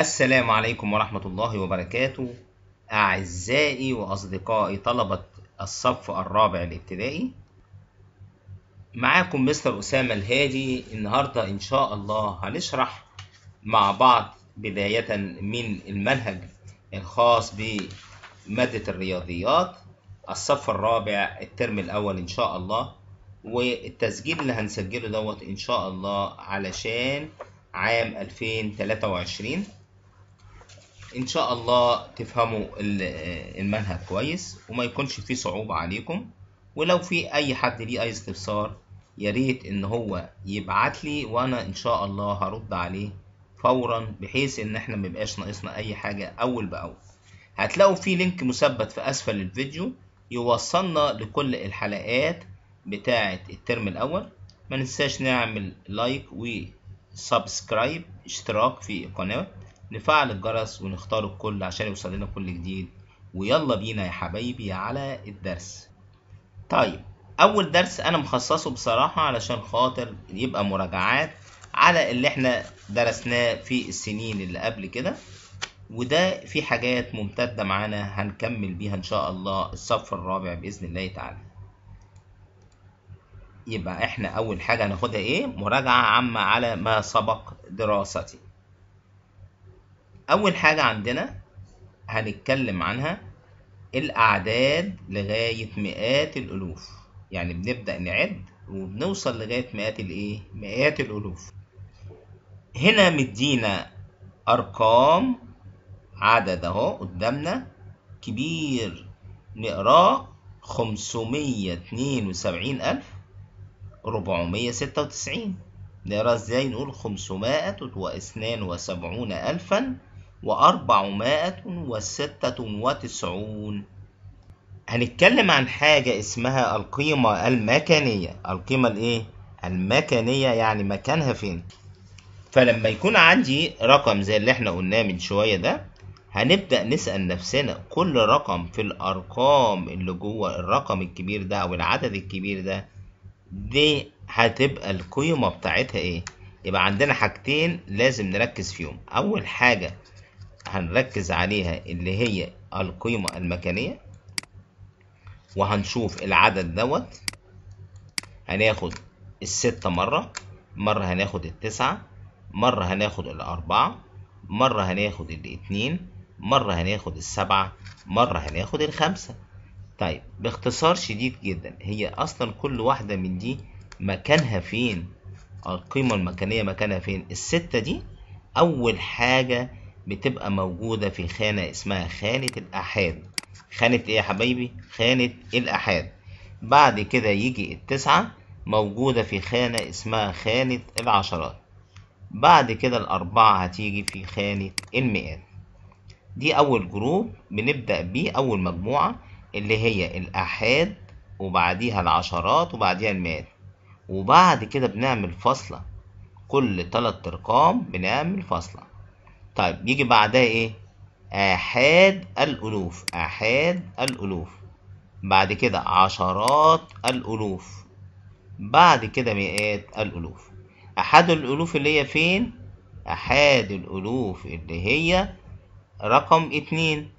السلام عليكم ورحمة الله وبركاته أعزائي وأصدقائي طلبة الصف الرابع الابتدائي معاكم مستر أسامة الهادي النهاردة إن شاء الله هنشرح مع بعض بداية من المنهج الخاص بمادة الرياضيات الصف الرابع الترم الأول إن شاء الله والتسجيل اللي هنسجله دوت إن شاء الله علشان عام 2023 ان شاء الله تفهموا المنهج كويس وما يكونش فيه صعوبة عليكم ولو في اي حد ليه اي استفسار يا ريت ان هو يبعت لي وانا ان شاء الله هرد عليه فورا بحيث ان احنا ميبقاش ناقصنا اي حاجة اول باول هتلاقوا في لينك مثبت في اسفل الفيديو يوصلنا لكل الحلقات بتاعة الترم الاول ما ننساش نعمل لايك وسبسكرايب اشتراك في القناة نفعل الجرس ونختار الكل عشان يوصل لنا كل جديد ويلا بينا يا حبايبي على الدرس طيب اول درس انا مخصصه بصراحة علشان خاطر يبقى مراجعات على اللي احنا درسناه في السنين اللي قبل كده وده في حاجات ممتدة معانا هنكمل بيها ان شاء الله الصف الرابع باذن الله تعالى يبقى احنا اول حاجة هناخدها ايه مراجعة عامة على ما سبق دراستي أول حاجة عندنا هنتكلم عنها الأعداد لغاية مئات الألوف يعني بنبدأ نعد وبنوصل لغاية مئات الإيه؟ مئات الألوف هنا مدينا أرقام عدد أهو قدامنا كبير نقراه خمسمية اتنين وسبعين ألف ربعمية ستة وتسعين نقرا إزاي نقول خمسمائة واثنان وسبعون ألفا وأربعمائة وستة وتسعون هنتكلم عن حاجة اسمها القيمة المكانية القيمة الايه؟ المكانية يعني مكانها فين فلما يكون عندي رقم زي اللي احنا قلناه من شوية ده هنبدأ نسأل نفسنا كل رقم في الأرقام اللي جوه الرقم الكبير ده أو العدد الكبير ده دي هتبقى القيمة بتاعتها ايه؟ يبقى عندنا حاجتين لازم نركز فيهم أول حاجة هنركز عليها اللي هي القيمة المكانية وهنشوف العدد دوت هناخد الستة مرة مرة هناخد التسعة مرة هناخد الأربعة مرة هناخد الاتنين مرة هناخد السبعة مرة هناخد الخمسة طيب باختصار شديد جدا هي أصلا كل واحدة من دي مكانها فين القيمة المكانية مكانها فين الستة دي أول حاجة بتبقى موجودة في خانة اسمها خانة الآحاد خانة إيه يا حبايبي؟ خانة الآحاد بعد كده يجي التسعة موجودة في خانة اسمها خانة العشرات بعد كده الأربعة هتيجي في خانة المئات دي أول جروب بنبدأ بيه أول مجموعة اللي هي الآحاد وبعديها العشرات وبعديها المئات وبعد كده بنعمل فصلة كل تلات أرقام بنعمل فصلة طيب يجي بعدها ايه آحاد الألوف آحاد الألوف بعد كده عشرات الألوف بعد كده مئات الألوف احاد الألوف اللي هي فين؟ احاد الألوف اللي هي رقم اتنين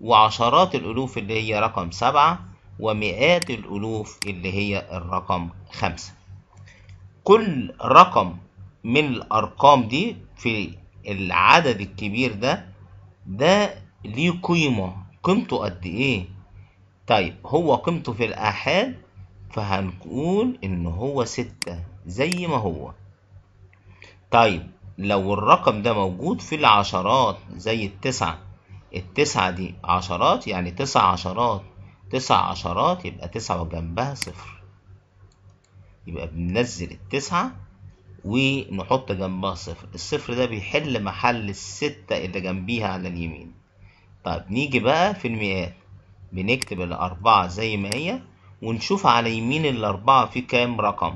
وعشرات الألوف اللي هي رقم سبعة ومئات الألوف اللي هي الرقم خمسة كل رقم من الأرقام دي في العدد الكبير ده ده ليه قيمة قيمته قد ايه طيب هو قيمته في الآحاد فهنقول ان هو ستة زي ما هو طيب لو الرقم ده موجود في العشرات زي التسعة التسعة دي عشرات يعني تسع عشرات تسع عشرات يبقى تسعة وجنبها صفر يبقى بننزل التسعة ونحط جنبها صفر الصفر ده بيحل محل الستة اللي جنبيها على اليمين طيب نيجي بقى في المئات بنكتب الأربعة زي ما هي ونشوف على يمين الأربعة في كام رقم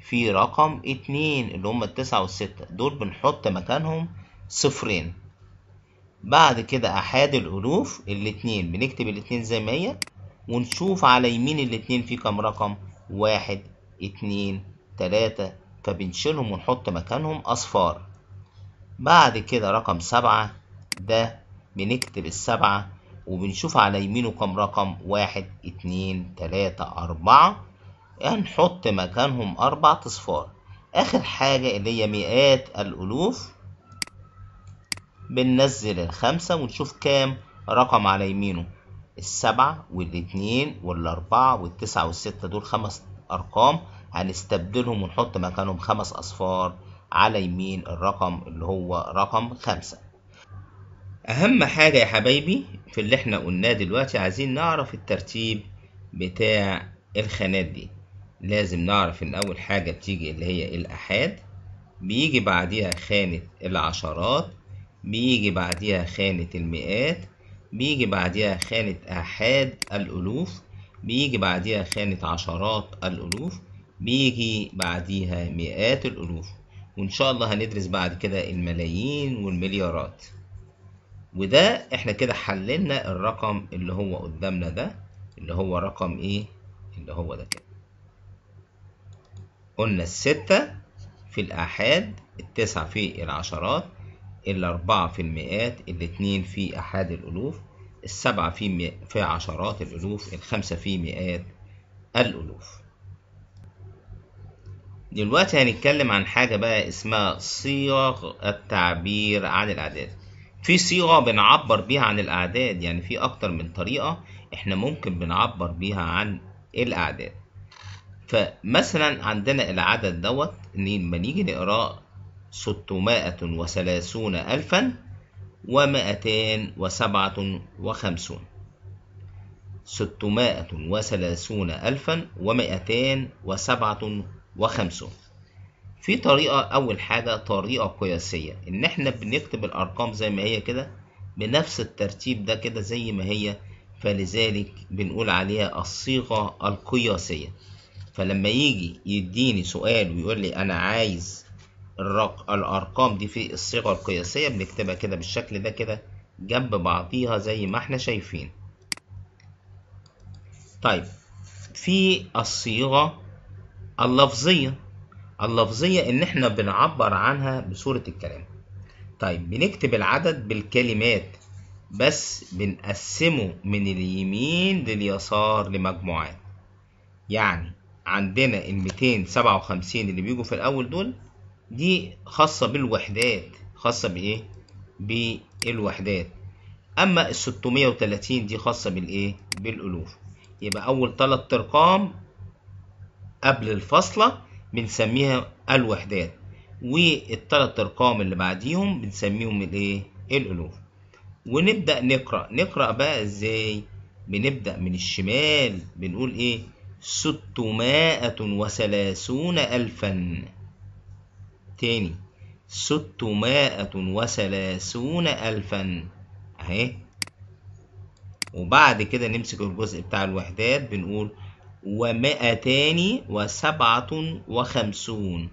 في رقم اتنين اللي هما التسعة والستة دول بنحط مكانهم صفرين بعد كده أحاد الألوف الاتنين بنكتب الاتنين زي ما هي ونشوف على يمين الاتنين في كام رقم واحد اتنين تلاتة فبنشيلهم ونحط مكانهم أصفار بعد كده رقم سبعة ده بنكتب السبعة وبنشوف على يمينه كام رقم واحد اتنين تلاتة أربعة هنحط مكانهم أربعة أصفار آخر حاجة اللي هي مئات الألوف بننزل الخمسة ونشوف كام رقم على يمينه السبعة والاتنين والأربعة والتسعة والستة دول خمس أرقام هنستبدلهم ونحط مكانهم خمس أصفار على يمين الرقم اللي هو رقم خمسة أهم حاجة يا حبايبي في اللي احنا قلناه دلوقتي عايزين نعرف الترتيب بتاع الخانات دي لازم نعرف إن أول حاجة بتيجي اللي هي الأحاد بيجي بعديها خانة العشرات بيجي بعديها خانة المئات بيجي بعديها خانة آحاد الألوف بيجي بعديها خانة عشرات الألوف بيجي بعديها مئات الألوف وإن شاء الله هندرس بعد كده الملايين والمليارات وده إحنا كده حللنا الرقم اللي هو قدامنا ده اللي هو رقم إيه اللي هو ده كده قلنا الستة في الآحاد التسعة في العشرات الأربعة في المئات الاتنين في آحاد الألوف السبعة في, في عشرات الألوف الخمسة في مئات الألوف دلوقتي هنتكلم عن حاجة بقى اسمها صيغ التعبير عن الأعداد في صيغة بنعبر بيها عن الأعداد يعني في أكتر من طريقة إحنا ممكن بنعبر بيها عن الأعداد فمثلا عندنا العدد دوت لما نيجي نقراه ستمائة وثلاثون ألفا ومائتان وسبعة وخمسون ستمائة وثلاثون ألفا ومائتان وسبعة وخمسون في طريقة أول حاجة طريقة قياسية إن إحنا بنكتب الأرقام زي ما هي كده بنفس الترتيب ده كده زي ما هي فلذلك بنقول عليها الصيغة القياسية فلما يجي يديني سؤال ويقول لي أنا عايز الرق... الأرقام دي في الصيغة القياسية بنكتبها كده بالشكل ده كده جنب بعضيها زي ما احنا شايفين طيب في الصيغة اللفظية اللفظية إن إحنا بنعبر عنها بصورة الكلام طيب بنكتب العدد بالكلمات بس بنقسمه من اليمين لليسار لمجموعات يعني عندنا ال 257 اللي بيجوا في الأول دول دي خاصة بالوحدات خاصة بإيه؟ بالوحدات أما ال 630 دي خاصة بالإيه؟ بالألوف يبقى أول ثلاث أرقام قبل الفاصلة بنسميها الوحدات والتلات أرقام اللي بعديهم بنسميهم الإيه؟ الألوف ونبدأ نقرأ نقرأ بقى إزاي؟ بنبدأ من الشمال بنقول إيه؟ ستمائة وثلاثون ألفا تاني ستمائة وثلاثون ألفا أهي وبعد كده نمسك الجزء بتاع الوحدات بنقول ومائتان وسبعة وخمسون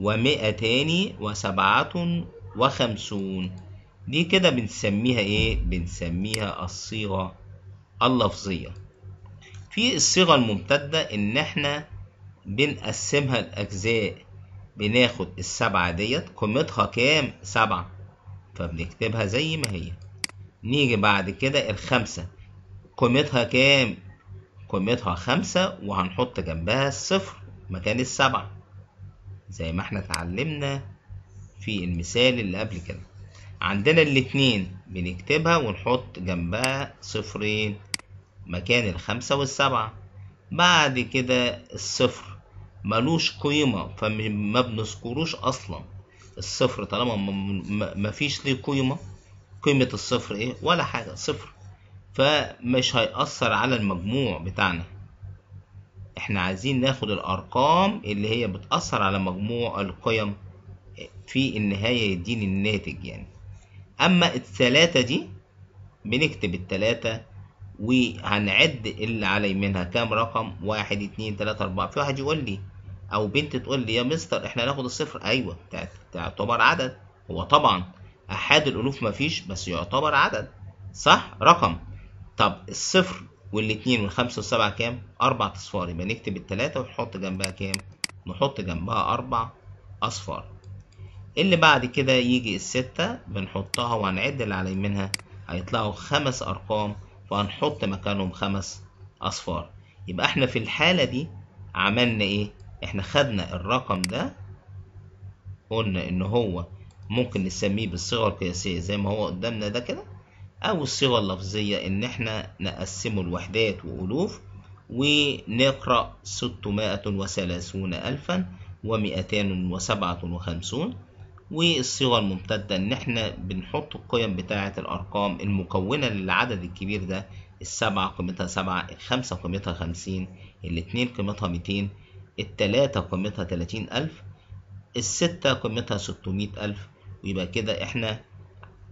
ومائتان وسبعة وخمسون دي كده بنسميها ايه؟ بنسميها الصيغة اللفظية في الصيغة الممتدة ان احنا بنقسمها لأجزاء بناخد السبعة ديت قيمتها كام؟ سبعة فبنكتبها زي ما هي نيجي بعد كده الخمسة قيمتها كام؟ قيمتها خمسة وهنحط جنبها الصفر مكان السبعة زي ما احنا اتعلمنا في المثال اللي قبل كده عندنا الاتنين بنكتبها ونحط جنبها صفرين مكان الخمسة والسبعة بعد كده الصفر ملوش قيمة فما بنذكروش أصلا الصفر طالما مفيش ليه قيمة قيمة الصفر إيه ولا حاجة صفر فمش هيأثر على المجموع بتاعنا احنا عايزين ناخد الأرقام اللي هي بتأثر على مجموع القيم في النهاية يديني الناتج يعني أما الثلاثة دي بنكتب الثلاثة وهنعد اللي علي منها كام رقم واحد اتنين تلاتة أربعة في واحد يقول لي أو بنت تقول لي يا مستر احنا هناخد الصفر أيوة تعتبر عدد هو طبعا أحاد الألوف مفيش بس يعتبر عدد صح رقم طب الصفر والاثنين والخمسة والسبعة كام؟ أربع أصفار يبقى نكتب التلاتة ونحط جنبها كام؟ نحط جنبها أربع أصفار اللي بعد كده يجي الستة بنحطها وهنعد اللي على يمينها هيطلعوا خمس أرقام وهنحط مكانهم خمس أصفار يبقى احنا في الحالة دي عملنا ايه؟ احنا خدنا الرقم ده قلنا ان هو ممكن نسميه بالصيغة القياسية زي ما هو قدامنا ده كده أو الصيغة اللفظية إن إحنا نقسمه لوحدات وألوف ونقرأ 630 ألفا ومئتان وسبعة وخمسون والصيغة الممتدة إن إحنا بنحط القيم بتاعة الأرقام المكونة للعدد الكبير ده السبعة قيمتها سبعة الخمسة قيمتها خمسين الاتنين قيمتها ميتين التلاتة قيمتها تلاتين ألف الستة قيمتها ستمية ألف ويبقى كده إحنا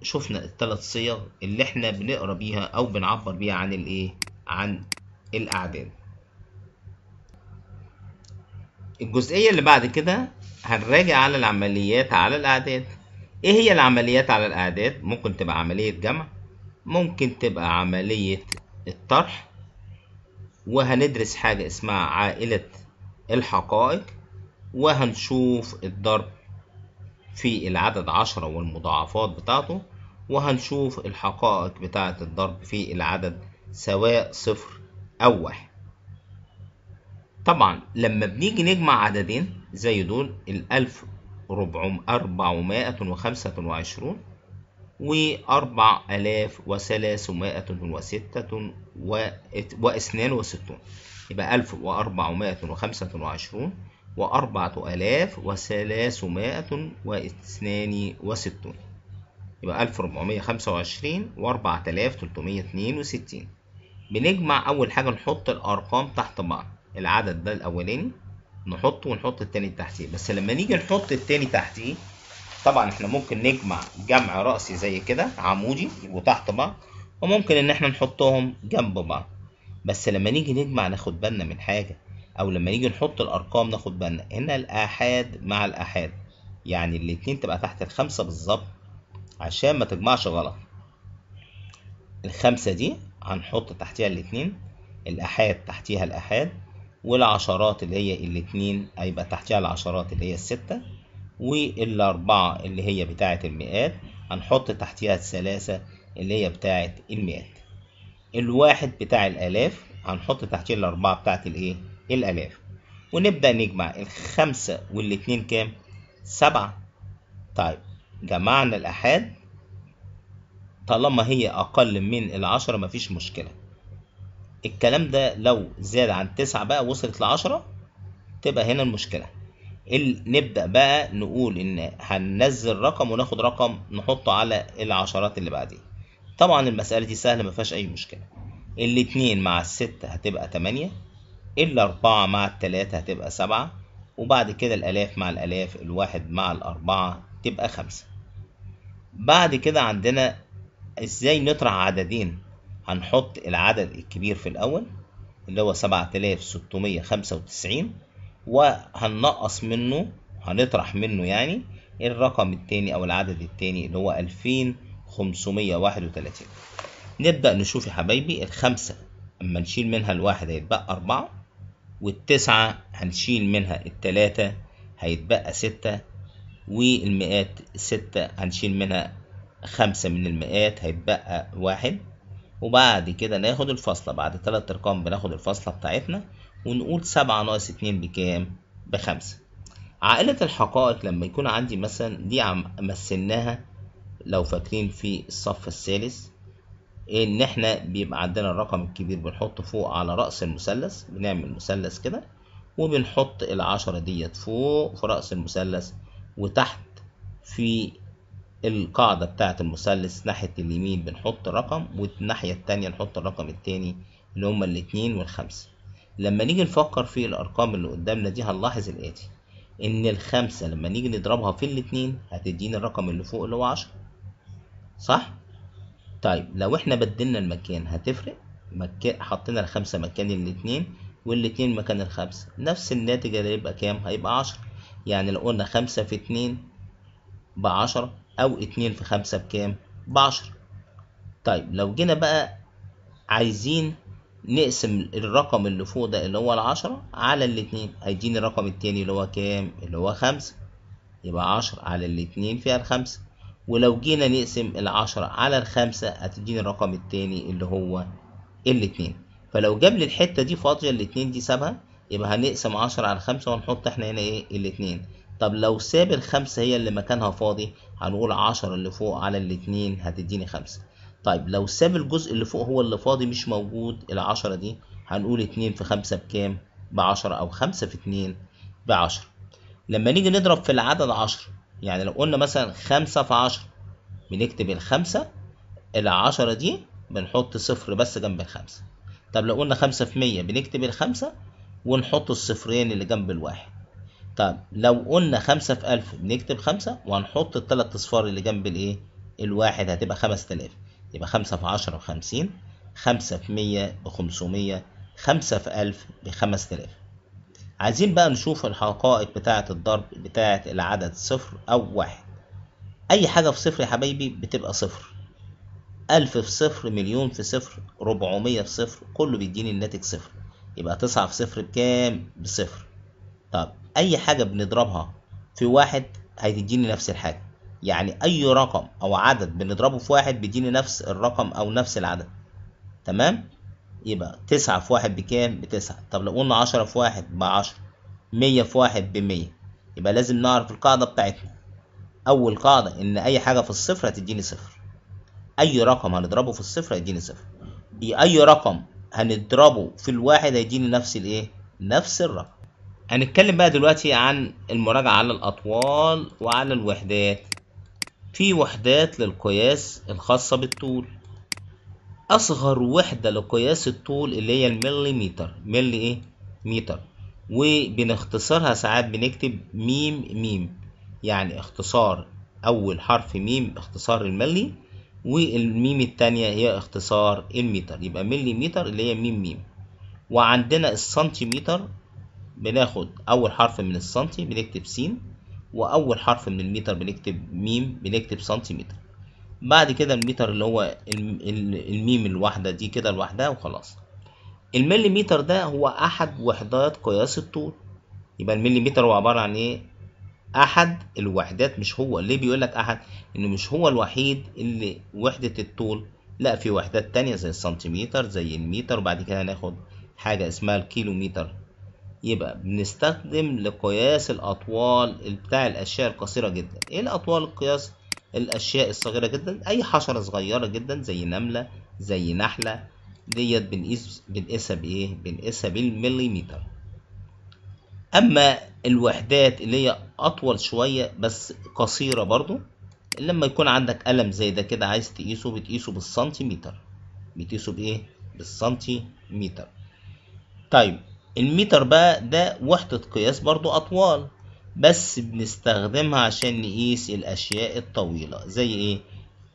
شفنا الثلاث صيغ اللي احنا بنقرا بيها او بنعبر بيها عن الايه عن الاعداد الجزئيه اللي بعد كده هنراجع على العمليات على الاعداد ايه هي العمليات على الاعداد ممكن تبقى عمليه جمع ممكن تبقى عمليه الطرح وهندرس حاجه اسمها عائله الحقائق وهنشوف الضرب في العدد عشرة والمضاعفات بتاعته وهنشوف الحقائق بتاعة الضرب في العدد سواء صفر أو واحد طبعا لما بنيجي نجمع عددين زي دول الألف أربعمائة وخمسة وعشرون وأربع آلاف وثلاثمائة وستة واثنان وستون يبقى ألف وأربعمائة وخمسة وعشرون وأربعة آلاف وثلاثمائة واثنان وستون يبقى 1425 و4362 بنجمع أول حاجة نحط الأرقام تحت بعض العدد ده الأولاني نحطه ونحط التاني تحتيه بس لما نيجي نحط التاني تحتيه طبعا احنا ممكن نجمع جمع رأسي زي كده عمودي وتحت بعض وممكن ان احنا نحطهم جنب بعض بس لما نيجي نجمع ناخد بالنا من حاجة او لما نيجي نحط الارقام ناخد بالنا هنا الآحاد مع الآحاد يعني الاتنين تبقى تحت الخمسة بالظبط عشان ما تجمعش غلط الخمسة دي هنحط تحتها الاتنين الأحاد تحتيها الأحاد والعشرات اللي هي الاتنين هيبقى تحتيها العشرات اللي هي الستة والأربعة اللي هي بتاعة المئات هنحط تحتها الثلاثة اللي هي بتاعة المئات الواحد بتاع الآلاف هنحط تحتيه الأربعة بتاعة الإيه؟ الآلاف ونبدأ نجمع الخمسة والاتنين كام؟ سبعة طيب جمعنا الآحاد طالما هي أقل من العشرة مفيش مشكلة الكلام ده لو زاد عن تسعة بقى وصلت لعشرة تبقى هنا المشكلة نبدأ بقى نقول إن هننزل رقم وناخد رقم نحطه على العشرات اللي بعديه طبعا المسألة دي سهلة مفيهاش أي مشكلة الاتنين مع الستة هتبقى تمانية الأربعة مع التلاتة هتبقى سبعة وبعد كده الألاف مع الألاف الواحد مع الأربعة تبقى خمسة بعد كده عندنا ازاي نطرح عددين هنحط العدد الكبير في الاول اللي هو 7695 وهننقص منه هنطرح منه يعني الرقم التاني او العدد التاني اللي هو 2531 نبدأ نشوف يا حبايبي الخمسة أما نشيل منها الواحد هيتبقى أربعة والتسعة هنشيل منها التلاتة هيتبقى ستة والمئات ستة هنشيل منها خمسة من المئات هيتبقى واحد وبعد كده ناخد الفاصلة بعد تلات أرقام بناخد الفاصلة بتاعتنا ونقول سبعة ناقص اتنين بكام؟ بخمسة عائلة الحقائق لما يكون عندي مثلا دي عم مثلناها لو فاكرين في الصف الثالث إن إحنا بيبقى عندنا الرقم الكبير بنحطه فوق على رأس المثلث بنعمل مثلث كده وبنحط العشرة ديت فوق في رأس المثلث وتحت في القاعدة بتاعة المثلث ناحية اليمين بنحط رقم والناحية التانية نحط الرقم التاني اللي هما الاتنين والخمسة لما نيجي نفكر في الأرقام اللي قدامنا دي هنلاحظ الآتي إن الخمسة لما نيجي نضربها في الاتنين هتديني الرقم اللي فوق اللي هو عشرة صح؟ طيب لو احنا بدلنا المكان هتفرق مك... حطينا الخمسة مكان الاتنين والاتنين مكان الخمسة نفس الناتج هيبقى كام؟ هيبقى عشرة يعني لو قلنا خمسة في اتنين بعشرة أو اتنين في خمسة بكام؟ بعشرة طيب لو جينا بقى عايزين نقسم الرقم اللي فوق ده اللي هو العشرة على الاتنين هيديني الرقم التاني اللي هو كام؟ اللي هو خمسة يبقى عشرة على الاتنين فيها الخمسة ولو جينا نقسم العشرة على الخمسة هتديني الرقم التاني اللي هو الاتنين فلو جاب لي الحتة دي فاضية الاتنين دي سابها يبقى هنقسم عشرة على خمسة ونحط احنا هنا ايه الاتنين طب لو ساب الخمسة هي اللي مكانها فاضي هنقول عشرة اللي فوق على الاتنين هتديني خمسة طيب لو ساب الجزء اللي فوق هو اللي فاضي مش موجود العشرة دي هنقول اتنين في خمسة بكام بعشرة أو خمسة في اتنين بعشرة لما نيجي نضرب في العدد عشرة يعني لو قلنا مثلا خمسة في عشرة بنكتب الخمسة العشرة دي بنحط صفر بس جنب الخمسة طب لو قلنا خمسة في مية بنكتب الخمسة ونحط الصفرين اللي جنب الواحد طب لو قلنا خمسة في ألف بنكتب خمسة وهنحط التلات أصفار اللي جنب الإيه؟ الواحد هتبقى خمسة آلاف يبقى خمسة في عشرة بخمسين خمسة في مية بخمسمية خمسة في ألف بخمسة آلاف عايزين بقى نشوف الحقائق بتاعة الضرب بتاعة العدد صفر أو واحد أي حاجة في صفر يا حبايبي بتبقى صفر ألف في صفر مليون في صفر ربعمية في صفر كله بيديني الناتج صفر يبقى تسعة في صفر بكام بصفر طب اي حاجة بنضربها في واحد هتديني نفس الحاجة يعني اي رقم او عدد بنضربه في واحد بيديني نفس الرقم او نفس العدد تمام يبقى تسعة في واحد بكام بتسعة طب لو قلنا عشرة في واحد بعشرة مية في واحد بمية يبقى لازم نعرف القاعدة بتاعتنا أول قاعدة إن أي حاجة في الصفر هتديني صفر أي رقم هنضربه في الصفر هيديني صفر أي رقم هنضربه في الواحد هيديني نفس الايه نفس الرقم هنتكلم بقى دلوقتي عن المراجعة على الأطوال وعلى الوحدات في وحدات للقياس الخاصة بالطول أصغر وحدة لقياس الطول اللي هي المليمتر ملي إيه؟ متر وبنختصرها ساعات بنكتب ميم ميم يعني اختصار أول حرف ميم اختصار الملي والميم التانية هي اختصار المتر يبقى ملي متر اللي هي ميم ميم وعندنا السنتيمتر بناخد أول حرف من السنتي بنكتب س وأول حرف من المتر بنكتب ميم بنكتب سنتيمتر بعد كده المتر اللي هو الميم الواحدة دي كده لوحدها وخلاص المليمتر ده هو أحد وحدات قياس الطول يبقى المليمتر هو عبارة عن إيه احد الوحدات مش هو ليه بيقول لك احد انه مش هو الوحيد اللي وحده الطول لا في وحدات تانية زي السنتيمتر زي المتر وبعد كده هناخد حاجه اسمها الكيلومتر يبقى بنستخدم لقياس الاطوال بتاع الاشياء القصيره جدا ايه الاطوال القياس الاشياء الصغيره جدا اي حشره صغيره جدا زي نمله زي نحله ديت بنقيس بنقيسها بايه بنقيسها بالمليمتر اما الوحدات اللي هي اطول شويه بس قصيره برضو لما يكون عندك قلم زي ده كده عايز تقيسه بتقيسه بالسنتيمتر بتقيسه بايه بالسنتيمتر طيب المتر بقى ده وحدة قياس برضو أطوال بس بنستخدمها عشان نقيس الأشياء الطويلة زي إيه؟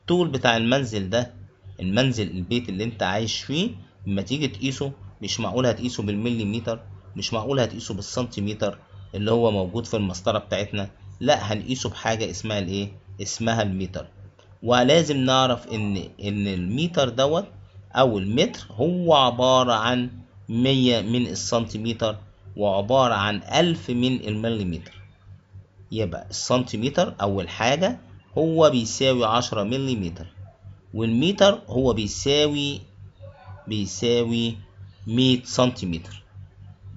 الطول بتاع المنزل ده المنزل البيت اللي أنت عايش فيه لما تيجي تقيسه مش معقول هتقيسه بالمليمتر مش معقول هتقيسه بالسنتيمتر اللي هو موجود في المسطره بتاعتنا لا هنقيسه بحاجه اسمها الايه اسمها المتر ولازم نعرف ان ان المتر دوت او المتر هو عباره عن مية من السنتيمتر وعباره عن الف من المليمتر يبقى السنتيمتر اول حاجه هو بيساوي عشرة مليمتر والمتر هو بيساوي بيساوي مية سنتيمتر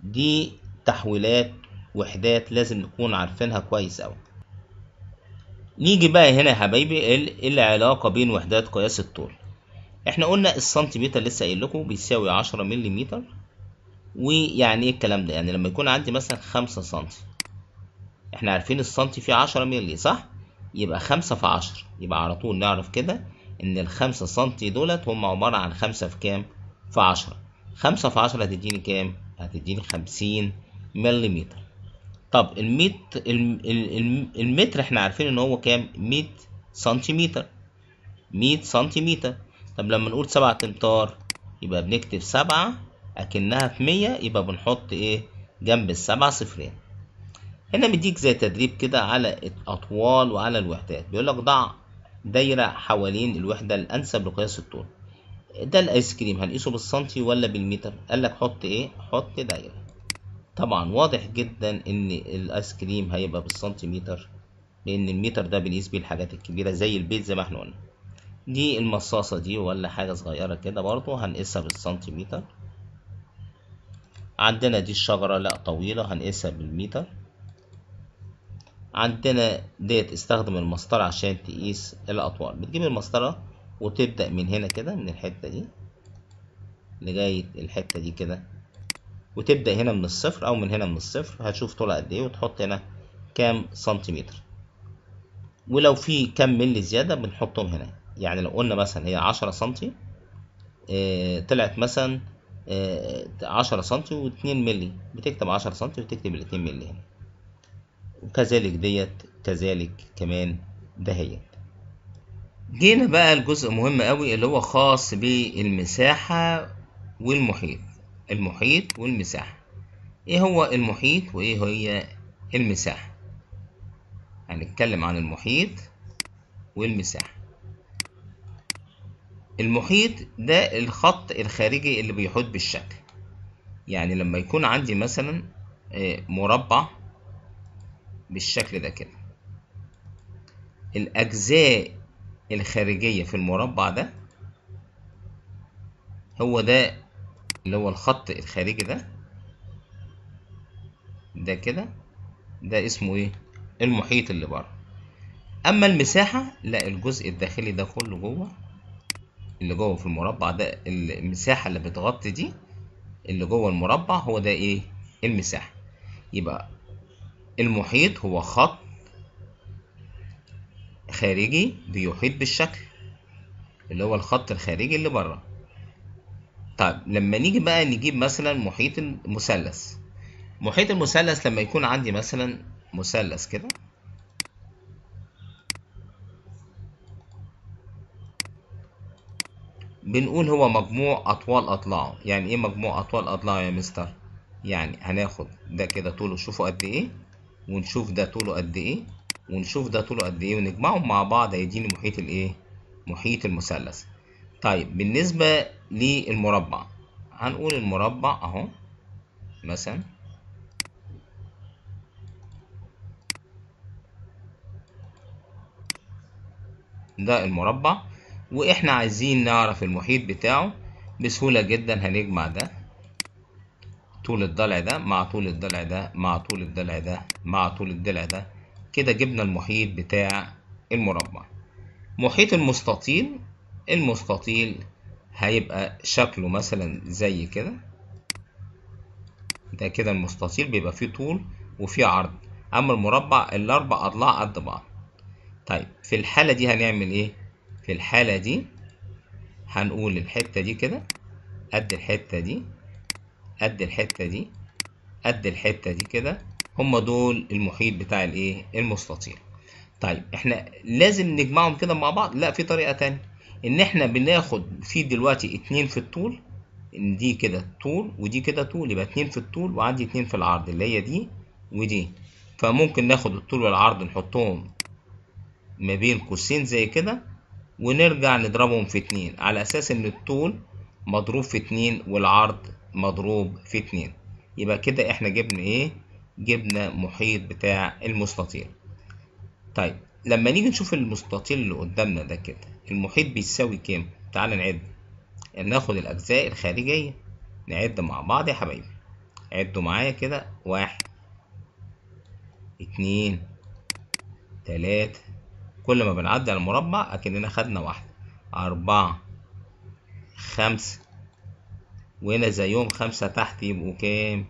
دي تحويلات وحدات لازم نكون عارفينها كويس أوي نيجي بقى هنا يا حبايبي إيه العلاقة بين وحدات قياس الطول احنا قلنا السنتيمتر لسه قايل لكم بيساوي 10 ملم ويعني ايه الكلام ده يعني لما يكون عندي مثلا 5 سم احنا عارفين السنتي فيه 10 مللي صح يبقى 5 في 10 يبقى على طول نعرف كده ان ال 5 سم دولت هم عبارة عن 5 في كام في 10 5 في 10 هتديني كام هتديني 50 ملم طب الميت المتر احنا عارفين ان هو كام 100 سنتيمتر 100 سنتيمتر طب لما نقول 7 امتار يبقى بنكتب 7 اكنها في 100 يبقى بنحط ايه جنب السبعة صفرين هنا مديك زي تدريب كده على الاطوال وعلى الوحدات بيقول لك ضع دايره حوالين الوحده الانسب لقياس الطول ده الايس كريم هنقيسه بالسنتي ولا بالمتر قال لك حط ايه حط دايره طبعا واضح جدا ان الايس كريم هيبقى بالسنتيمتر لان المتر ده بنقيس بيه الحاجات الكبيره زي البيت زي ما احنا قلنا دي المصاصه دي ولا حاجه صغيره كده برضه هنقيسها بالسنتيمتر عندنا دي الشجره لا طويله هنقيسها بالمتر عندنا ديت استخدم المسطره عشان تقيس الاطوال بتجيب المسطره وتبدأ من هنا كده من الحتة دي لغاية الحتة دي كده وتبدأ هنا من الصفر أو من هنا من الصفر هتشوف طولها قد إيه وتحط هنا كام سنتيمتر ولو في كام ملي زيادة بنحطهم هنا يعني لو قلنا مثلا هي عشرة سنتي اه طلعت مثلا اه عشرة سنتي واتنين ملي بتكتب عشرة سنتي وتكتب الاتنين ملي هنا وكذلك ديت كذلك كمان دهيت جينا بقى لجزء مهم قوي اللي هو خاص بالمساحة والمحيط المحيط والمساحة ايه هو المحيط وايه هي المساحة هنتكلم عن المحيط والمساحة المحيط ده الخط الخارجي اللي بيحيط بالشكل يعني لما يكون عندي مثلا آه، مربع بالشكل ده كده الأجزاء الخارجية في المربع ده هو ده اللي هو الخط الخارجي ده ده كده ده اسمه ايه المحيط اللي بره اما المساحة لا الجزء الداخلي ده كله جوه اللي جوه في المربع ده المساحة اللي بتغطي دي اللي جوه المربع هو ده ايه المساحة يبقى المحيط هو خط خارجي بيحيط بالشكل اللي هو الخط الخارجي اللي بره طيب لما نيجي بقى نجيب مثلا محيط المثلث محيط المثلث لما يكون عندي مثلا مثلث كده بنقول هو مجموع أطوال أضلاعه يعني إيه مجموع أطوال أضلاعه يا مستر؟ يعني هناخد ده كده طوله شوفوا قد إيه ونشوف ده طوله قد إيه ونشوف ده طوله قد ايه ونجمعهم مع بعض هيديني محيط الايه محيط المثلث طيب بالنسبه للمربع هنقول المربع اهو مثلا ده المربع واحنا عايزين نعرف المحيط بتاعه بسهوله جدا هنجمع ده طول الضلع ده مع طول الضلع ده مع طول الضلع ده مع طول الضلع ده كده جبنا المحيط بتاع المربع محيط المستطيل المستطيل هيبقى شكله مثلا زي كده ده كده المستطيل بيبقى فيه طول وفيه عرض اما المربع الاربع اضلاع قد بعض طيب في الحاله دي هنعمل ايه في الحاله دي هنقول الحته دي كده قد الحته دي قد الحته دي قد الحته دي كده هم دول المحيط بتاع الايه المستطيل طيب احنا لازم نجمعهم كده مع بعض لا في طريقه ثانيه ان احنا بناخد في دلوقتي اتنين في الطول دي كده طول ودي كده طول يبقى اتنين في الطول وعندي اتنين في العرض اللي هي دي ودي فممكن ناخد الطول والعرض نحطهم ما بين قوسين زي كده ونرجع نضربهم في اتنين على اساس ان الطول مضروب في اتنين والعرض مضروب في اتنين يبقى كده احنا جبنا ايه جبنا محيط بتاع المستطيل طيب لما نيجي نشوف المستطيل اللي قدامنا ده كده المحيط بيساوي كام تعال نعد ناخد الاجزاء الخارجيه نعد مع بعض يا حبايبي عدوا معايا كده واحد اتنين تلاتة كل ما بنعدي على المربع اكننا خدنا واحدة أربعة خمسة وهنا زيهم خمسة تحت يبقوا كام؟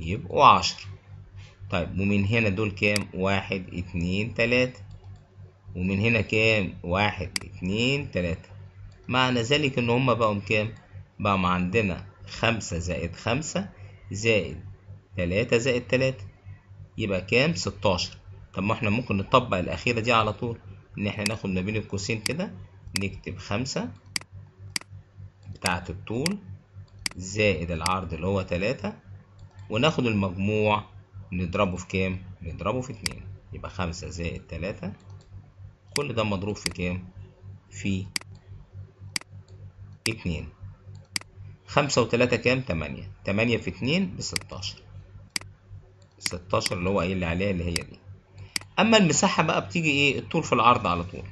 يبقوا عشرة طيب ومن هنا دول كام واحد اتنين تلاتة ومن هنا كام واحد اتنين تلاتة معنى ذلك ان هما بقوا كام بقوا عندنا خمسة زائد خمسة زائد تلاتة زائد تلاتة يبقى كام ستاشر طب ما احنا ممكن نطبق الأخيرة دي على طول إن احنا ناخد ما بين القوسين كده نكتب خمسة بتاعة الطول زائد العرض اللي هو تلاتة وناخد المجموع نضربه في كام؟ نضربه في اتنين يبقى خمسة زائد تلاتة كل ده مضروب في كام؟ في اتنين خمسة وتلاتة كام؟ تمانية تمانية في اتنين بستاشر ستاشر اللي هو ايه اللي عليها اللي هي دي أما المساحة بقى بتيجي إيه؟ الطول في العرض على طول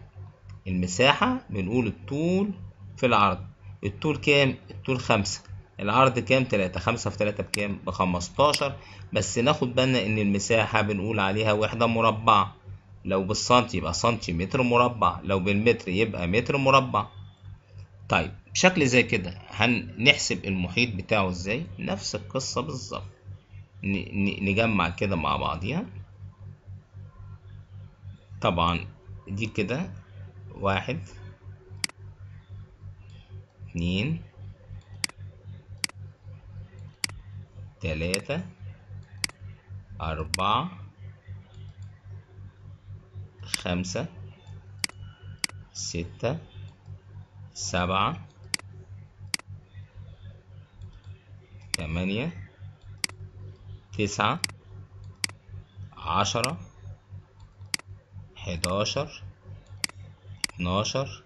المساحة بنقول الطول في العرض الطول كام؟ الطول خمسة العرض كام 3 5 في 3 بكام ب 15 بس ناخد بالنا ان المساحه بنقول عليها وحده مربعه لو بالسنتي يبقى سنتي متر مربع لو بالمتر يبقى متر مربع طيب بشكل زي كده هنحسب المحيط بتاعه ازاي نفس القصه بالظبط نجمع كده مع بعضيها يعني. طبعا دي كده واحد اتنين تلاتة أربعة خمسة ستة سبعة تمانية تسعة عشرة حداشر اتناشر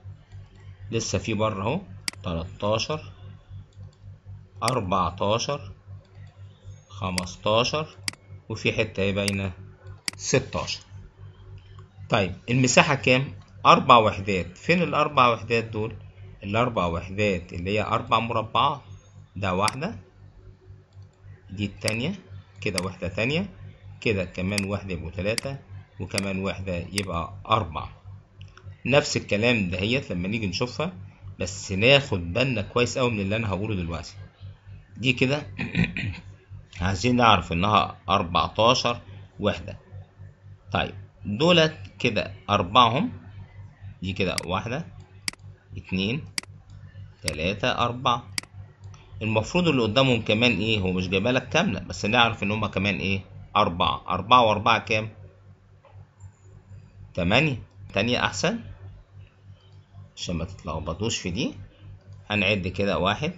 لسه في بره اهو تلتاشر أربعتاشر خمستاشر وفي حتة ايه باينة ستاشر طيب المساحة كام؟ أربع وحدات فين الأربع وحدات دول؟ الأربع وحدات اللي هي أربع مربعات ده واحدة دي التانية كده واحدة تانية كده كمان واحدة يبقوا تلاتة وكمان واحدة يبقى أربعة نفس الكلام دهيت لما نيجي نشوفها بس ناخد بالنا كويس أوي من اللي أنا هقوله دلوقتي دي كده عايزين نعرف انها 14 وحدة طيب دولت كده اربعهم دي كده واحدة اتنين تلاتة اربعة المفروض اللي قدامهم كمان ايه هو مش جايبالك كاملة بس نعرف ان هما كمان ايه اربعة اربعة واربعة كام تمانية تانية احسن عشان ما تتلخبطوش في دي هنعد كده واحد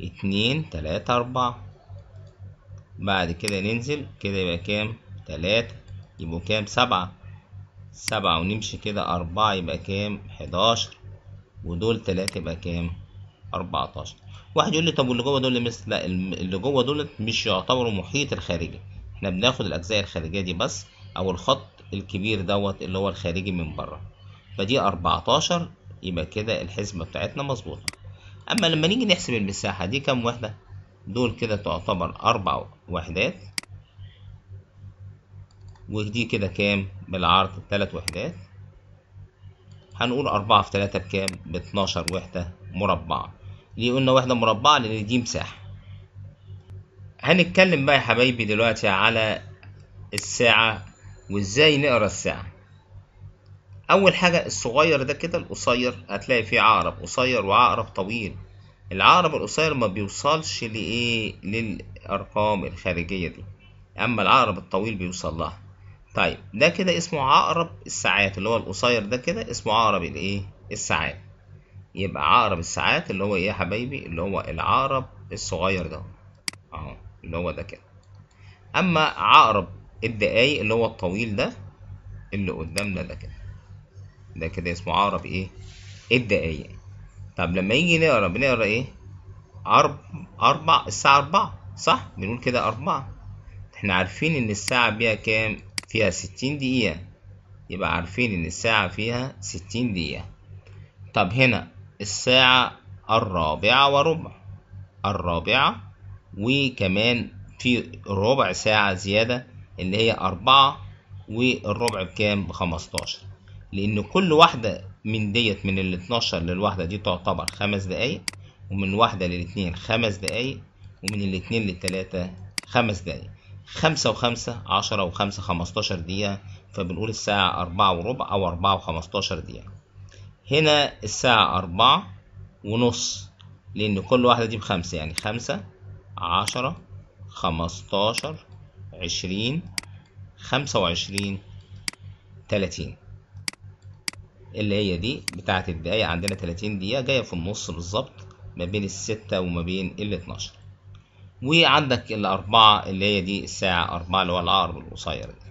اتنين تلاتة أربعة بعد كده ننزل كده يبقى كام تلاتة يبقوا كام سبعة سبعة ونمشي كده أربعة يبقى كام حداشر ودول تلاتة يبقى كام أربعتاشر واحد يقول لي طب واللي جوه دول مثل لا اللي جوه دول مش يعتبروا محيط الخارجي احنا بناخد الأجزاء الخارجية دي بس أو الخط الكبير دوت اللي هو الخارجي من بره فدي أربعتاشر يبقى كده الحسبة بتاعتنا مظبوطة أما لما نيجي نحسب المساحة دي كام وحدة دول كده تعتبر أربع وحدات ودي كده كام بالعرض تلات وحدات هنقول أربعة في تلاتة بكام باتناشر وحدة مربعة ليه قلنا وحدة مربعة لأن دي مساحة هنتكلم بقى يا حبايبي دلوقتي على الساعة وازاي نقرا الساعة اول حاجه الصغير ده كده القصير هتلاقي فيه عقرب قصير وعقرب طويل العقرب القصير ما بيوصلش لايه للارقام الخارجيه دي اما العقرب الطويل بيوصل لها طيب ده كده اسمه عقرب الساعات اللي هو القصير ده كده اسمه عقرب الايه الساعات يبقى عقرب الساعات اللي هو ايه يا حبايبي اللي هو العقرب الصغير ده اهو اللي هو ده كده اما عقرب الدقايق اللي هو الطويل ده اللي قدامنا ده كده ده كده اسمه عقرب ايه الدقايق طب لما يجي نقرا بنقرا ايه أرب... أربع الساعة أربعة صح بنقول كده أربعة احنا عارفين إن الساعة بيها كام فيها ستين دقيقة يبقى عارفين إن الساعة فيها ستين دقيقة طب هنا الساعة الرابعة وربع الرابعة وكمان في ربع ساعة زيادة اللي هي أربعة والربع بكام بخمستاشر لان كل واحده من ديت من ال 12 للواحده دي تعتبر خمس دقايق ومن واحده للاتنين خمس دقايق ومن الاتنين للتلاته خمس دقايق خمسة وخمسة عشرة وخمسة خمستاشر دقيقة فبنقول الساعة أربعة وربع أو أربعة وخمستاشر دقيقة هنا الساعة أربعة ونص لأن كل واحدة دي بخمسة يعني خمسة عشرة خمستاشر عشرين خمسة وعشرين تلاتين اللي هي دي بتاعة الدقايق عندنا 30 دقيقة جاية في النص بالظبط ما بين الستة وما بين ال 12 وعندك الأربعة اللي هي دي الساعة أربعة اللي هو العقرب القصير دي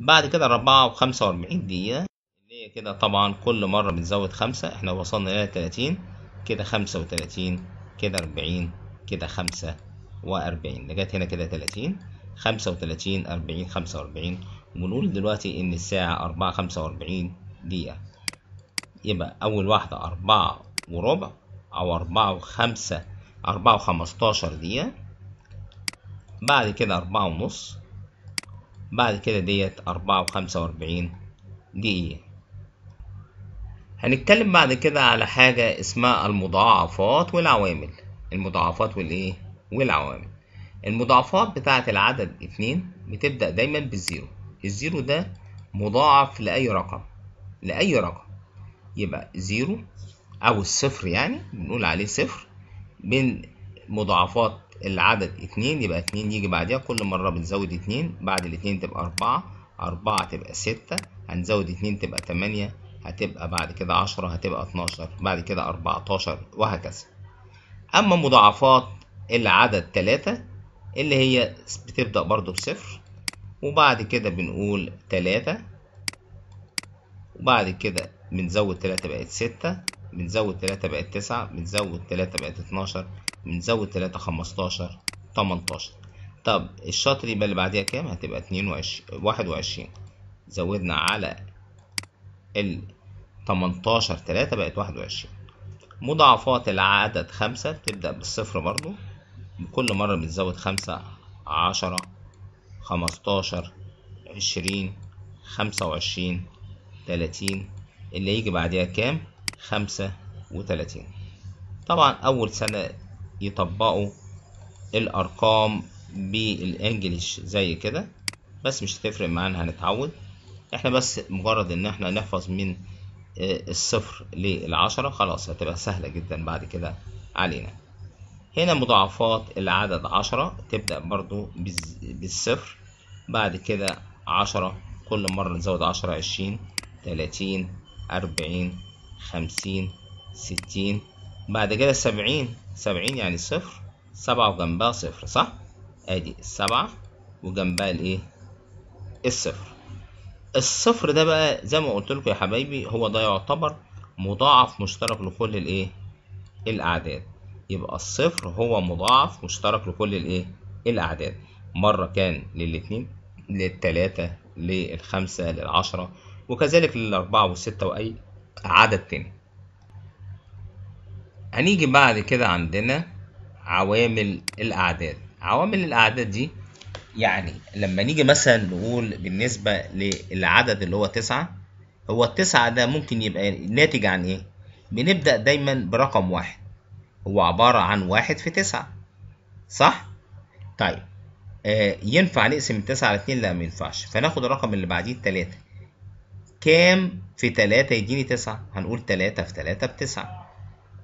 بعد كده الأربعة وخمسة وأربعين دقيقة اللي هي كده طبعا كل مرة بنزود خمسة احنا وصلنا إلى تلاتين كده خمسة وتلاتين كده أربعين كده خمسة وأربعين لغاية هنا كده تلاتين خمسة وتلاتين أربعين خمسة وأربعين ونقول دلوقتي إن الساعة أربعة خمسة وأربعين دقيقة يبقى أول واحدة أربعة وربع أو أربعة وخمسة أربعة وخمستاشر دقيقة بعد كده أربعة ونص بعد كده ديت أربعة وخمسة وأربعين دقيقة هنتكلم بعد كده على حاجة اسمها المضاعفات والعوامل المضاعفات والإيه؟ والعوامل المضاعفات بتاعة العدد اتنين بتبدأ دايما بالزيرو الزيرو ده مضاعف لأي رقم لأي رقم يبقى زيرو أو الصفر يعني بنقول عليه صفر من مضاعفات العدد اتنين يبقى اتنين يجي بعديها كل مرة بنزود اتنين بعد الاتنين تبقى أربعة أربعة تبقى ستة هنزود اتنين تبقى تمانية هتبقى بعد كده عشرة هتبقى اتناشر بعد كده أربعتاشر وهكذا أما مضاعفات العدد تلاتة اللي هي بتبدأ برضو بصفر وبعد كده بنقول تلاتة وبعد كده بنزود تلاتة بقت ستة بنزود تلاتة بقت تسعة بنزود تلاتة بقت اتناشر بنزود تلاتة خمستاشر تمنتاشر طب الشاطر يبقى اللي بعديها كام هتبقى اتنين وعشرين واحد وعشرين زودنا على ال 18 تلاتة بقت واحد وعشرين مضاعفات العدد خمسة بتبدأ بالصفر برضو كل مرة بنزود خمسة عشرة خمستاشر عشرين خمسة وعشرين 30 اللي يجي بعدها كام 35 طبعا أول سنة يطبقوا الأرقام بالإنجليش زي كده بس مش هتفرق معانا هنتعود احنا بس مجرد ان احنا نحفظ من آه، الصفر للعشرة خلاص هتبقى سهلة جدا بعد كده علينا هنا مضاعفات العدد عشرة تبدأ برضو بالصفر بعد كده عشرة كل مرة نزود عشرة عشرين تلاتين أربعين خمسين ستين بعد كده سبعين سبعين يعني صفر سبعة وجنبها صفر صح؟ أدي السبعة وجنبها الإيه؟ الصفر الصفر ده بقى زي ما قلت لكم يا حبايبي هو ده يعتبر مضاعف مشترك لكل الإيه؟ الأعداد يبقى الصفر هو مضاعف مشترك لكل الإيه؟ الأعداد مرة كان للاتنين للتلاتة للخمسة للعشرة وكذلك للأربعة والستة وأي عدد تاني هنيجي بعد كده عندنا عوامل الأعداد عوامل الأعداد دي يعني لما نيجي مثلا نقول بالنسبة للعدد اللي هو تسعة هو التسعة ده ممكن يبقى ناتج عن إيه؟ بنبدأ دايما برقم واحد هو عبارة عن واحد في تسعة صح؟ طيب آه ينفع نقسم التسعة على اتنين؟ لا مينفعش فناخد الرقم اللي بعديه التلاتة كام في 3 يديني 9 هنقول 3 في 3 بتسعة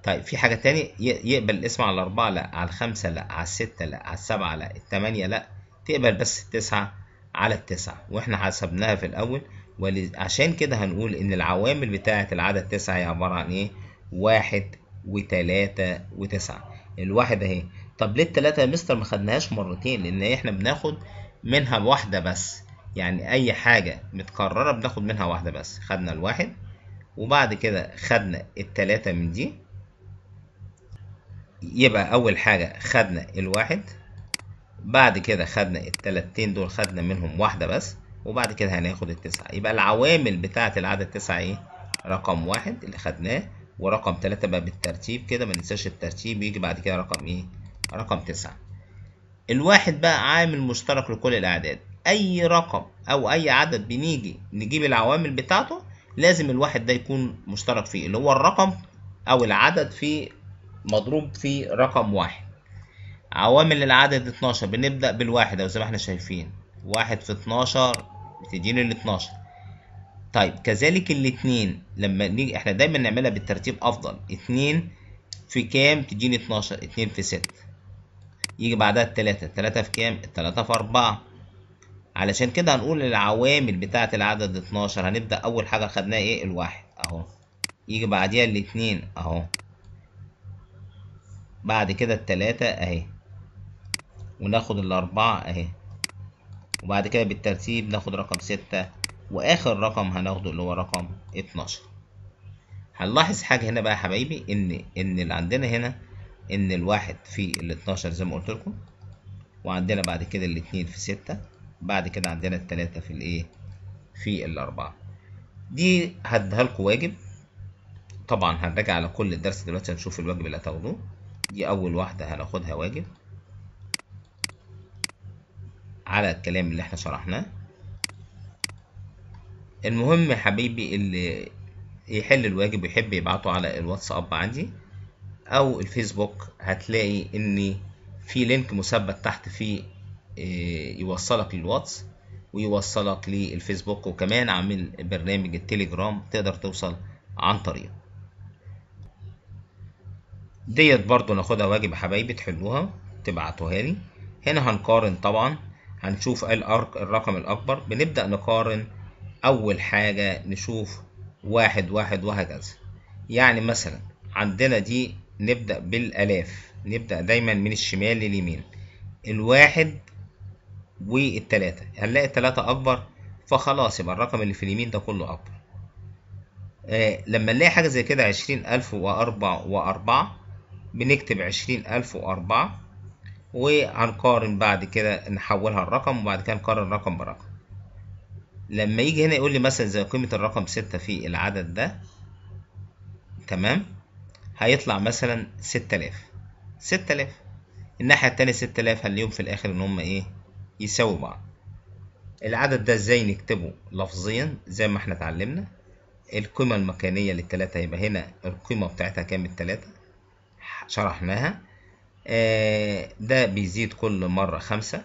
طيب في حاجة تاني يقبل الاسم على الأربعة لأ على الخمسة لأ على الستة لأ على السبعة لأ التمانية لأ تقبل بس التسعة على التسعة واحنا حسبناها في الأول وعشان كده هنقول إن العوامل بتاعة العدد 9 هي عبارة عن إيه؟ واحد وتلاتة وتسعة الواحد أهي طب ليه التلاتة يا مستر ما خدناهاش مرتين؟ لأن إحنا بناخد منها بواحدة بس يعني أي حاجة متكررة بناخد منها واحدة بس خدنا الواحد وبعد كده خدنا التلاتة من دي يبقى أول حاجة خدنا الواحد بعد كده خدنا التلاتين دول خدنا منهم واحدة بس وبعد كده هناخد التسعة يبقى العوامل بتاعة العدد تسعة إيه؟ رقم واحد اللي خدناه ورقم تلاتة بقى بالترتيب كده ما ننساش الترتيب يجي بعد كده رقم إيه؟ رقم تسعة الواحد بقى عامل مشترك لكل الأعداد اي رقم او اي عدد بنيجي نجيب العوامل بتاعته لازم الواحد ده يكون مشترك فيه اللي هو الرقم او العدد في مضروب في رقم واحد عوامل العدد 12 بنبدأ بالواحد أو زي ما احنا شايفين واحد في 12 بتديني ال 12 طيب كذلك الاتنين لما نيجي احنا دايما نعملها بالترتيب أفضل اتنين في كام تديني 12 اتنين في 6 يجي بعدها التلاتة التلاتة في كام التلاتة في أربعة علشان كده هنقول العوامل بتاعة العدد 12 هنبدأ أول حاجة خدناها إيه الواحد أهو يجي بعديها الاتنين أهو بعد كده التلاتة أهي وناخد الأربعة أهي وبعد كده بالترتيب ناخد رقم ستة وآخر رقم هناخده اللي هو رقم اتناشر هنلاحظ حاجة هنا بقى يا حبايبي إن إن اللي عندنا هنا إن الواحد في الاتناشر زي ما قلت لكم وعندنا بعد كده الاتنين في ستة بعد كده عندنا التلاتة في الايه في الأربعة دي هديها لكم واجب طبعا هنراجع على كل الدرس دلوقتي هنشوف الواجب اللي هتاخدوه دي أول واحدة هناخدها واجب على الكلام اللي احنا شرحناه المهم يا حبيبي اللي يحل الواجب ويحب يبعته على الواتساب عندي او الفيسبوك هتلاقي ان في لينك مثبت تحت في إيه، يوصلك للواتس ويوصلك للفيسبوك وكمان عامل برنامج التليجرام تقدر توصل عن طريقه ديت برضو ناخدها واجب يا حبايبي تحلوها تبعتوها لي هنا هنقارن طبعا هنشوف إيه الرقم الاكبر بنبدأ نقارن اول حاجة نشوف واحد واحد وهكذا يعني مثلا عندنا دي نبدأ بالالاف نبدأ دايما من الشمال لليمين الواحد والتلاتة هنلاقي التلاتة أكبر فخلاص يبقى الرقم اللي في اليمين ده كله أكبر آه لما نلاقي حاجة زي كده عشرين ألف وأربعة وأربعة بنكتب عشرين ألف وأربعة وهنقارن بعد كده نحولها الرقم وبعد كده نقارن رقم برقم لما يجي هنا يقول لي مثلا زي قيمة الرقم ستة في العدد ده تمام هيطلع مثلا ستة آلاف ستة آلاف الناحية التانية ستة آلاف هنلاقيهم في الآخر إن هما إيه يساوي بعض العدد ده ازاي نكتبه لفظيا زي ما احنا اتعلمنا القيمة المكانية للتلاتة يبقى هنا القيمة بتاعتها كام التلاتة شرحناها آه، ده بيزيد كل مرة خمسة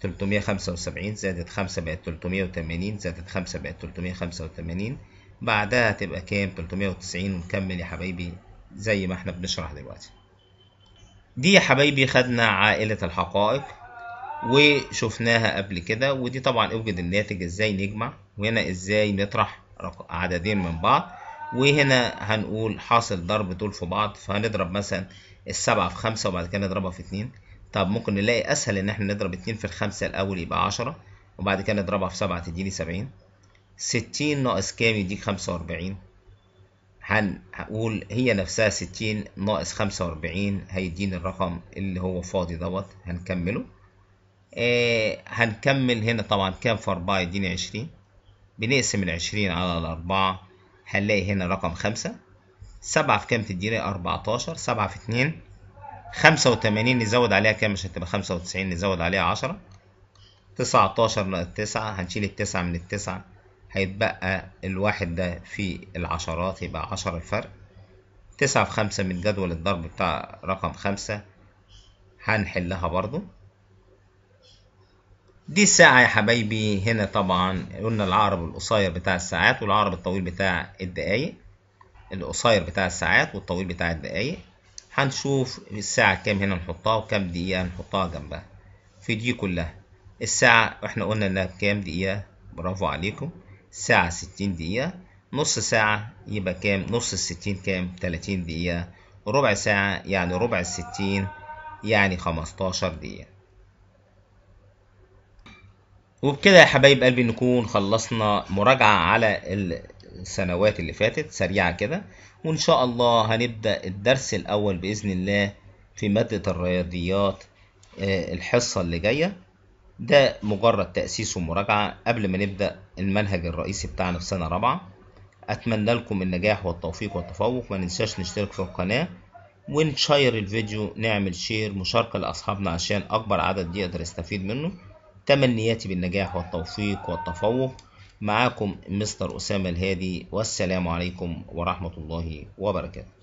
تلتمية خمسة وسبعين زادت خمسة بقت تلتمية وتمانين زادت خمسة بقت تلتمية خمسة وتمانين بعدها تبقى كام تلتمية وتسعين ونكمل يا حبايبي زي ما احنا بنشرح دلوقتي دي يا حبايبي خدنا عائلة الحقائق وشفناها قبل كده ودي طبعا اوجد الناتج ازاي نجمع وهنا ازاي نطرح عددين من بعض وهنا هنقول حاصل ضرب دول في بعض فهنضرب مثلا السبعة في خمسة وبعد كده نضربها في اتنين طب ممكن نلاقي اسهل ان احنا نضرب اتنين في الخمسة الاول يبقى عشرة وبعد كده نضربها في سبعة تديني سبعين ستين ناقص كام يديك خمسة واربعين هنقول هي نفسها ستين ناقص خمسة واربعين هيديني الرقم اللي هو فاضي دوت هنكمله آه هنكمل هنا طبعا كام في 4 يديني 20 بنقسم ال 20 على الأربعة هنلاقي هنا رقم خمسة سبعة في كام تديني 14 سبعة في 2 85 نزود عليها كام مش هتبقى 95 نزود عليها 10 19 ناقص 9 هنشيل التسعة من التسعة هيتبقى الواحد ده في العشرات يبقى 10 الفرق تسعة في خمسة من جدول الضرب بتاع رقم خمسة هنحلها برضو دي الساعة يا حبايبي هنا طبعا قلنا العقرب القصير بتاع الساعات والعقرب الطويل بتاع الدقايق القصير بتاع الساعات والطويل بتاع الدقايق هنشوف الساعة كام هنا نحطها وكام دقيقة نحطها جنبها في دي كلها الساعة احنا قلنا انها كام دقيقة برافو عليكم ساعة ستين دقيقة نص ساعة يبقى كام نص الستين كام تلاتين دقيقة ربع ساعة يعني ربع الستين يعني خمستاشر دقيقة وبكده يا حبايب قلبي نكون خلصنا مراجعة على السنوات اللي فاتت سريعة كده وإن شاء الله هنبدأ الدرس الأول بإذن الله في مادة الرياضيات آه، الحصة اللي جاية ده مجرد تأسيس ومراجعة قبل ما نبدأ المنهج الرئيسي بتاعنا في سنة رابعة أتمنى لكم النجاح والتوفيق والتفوق ما ننساش نشترك في القناة ونشير الفيديو نعمل شير مشاركة لأصحابنا عشان أكبر عدد يقدر يستفيد منه تمنياتي بالنجاح والتوفيق والتفوق معاكم مستر أسامة الهادي والسلام عليكم ورحمة الله وبركاته